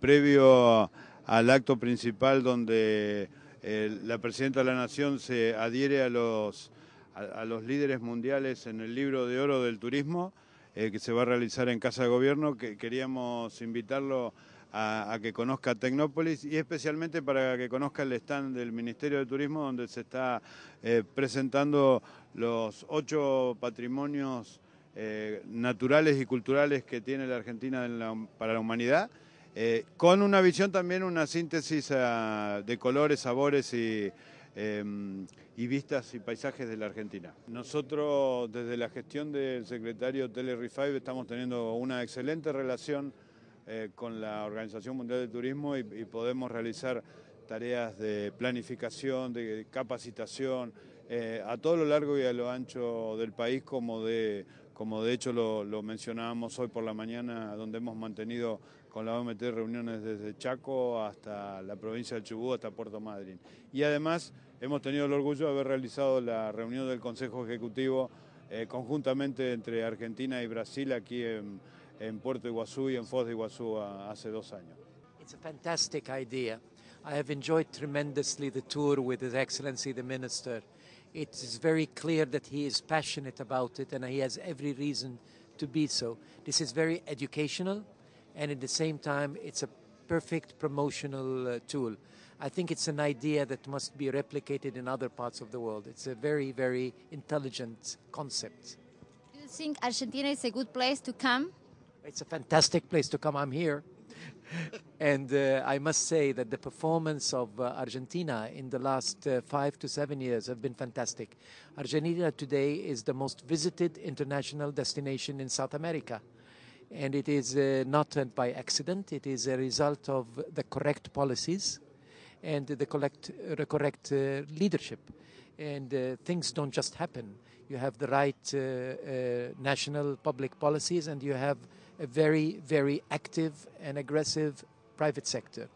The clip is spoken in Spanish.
Previo al acto principal donde eh, la Presidenta de la Nación se adhiere a los, a, los líderes mundiales en el libro de oro del turismo, eh, que se va a realizar en Casa de Gobierno, que queríamos invitarlo a, que conozca Tecnópolis y especialmente para que conozca el stand del Ministerio de Turismo donde se está eh, presentando los ocho patrimonios naturales y culturales que tiene la Argentina para la humanidad. Eh, con una visión también, una síntesis ah, de colores, sabores y, em, y vistas y paisajes de la Argentina. Nosotros, desde la gestión del secretario Tele estamos teniendo una excelente relación eh, con la Organización Mundial de Turismo y, podemos realizar tareas de planificación, de capacitación, eh, a todo lo largo y a lo ancho del país como de como de hecho lo, mencionábamos hoy por la mañana, donde hemos mantenido con la OMT reuniones desde Chaco hasta la provincia de Chubut, hasta Puerto Madryn. Y además hemos tenido el orgullo de haber realizado la reunión del Consejo Ejecutivo eh, conjuntamente entre Argentina y Brasil aquí en, Puerto Iguazú y en Foz de Iguazú hace dos años. It's idea. I have enjoyed tremendously the tour with His Excellency the Minister. it is very clear that he is passionate about it and he has every reason to be so. This is very educational and at the same time it's a perfect promotional uh, tool. I think it's an idea that must be replicated in other parts of the world. It's a very, very intelligent concept. Do you think Argentina is a good place to come? It's a fantastic place to come. I'm here and uh, I must say that the performance of uh, Argentina in the last uh, five to seven years have been fantastic. Argentina today is the most visited international destination in South America. And it is uh, not by accident, it is a result of the correct policies and the the correct uh, leadership. And uh, things don't just happen. You have the right national public policies and you have a very, very active and aggressive private sector.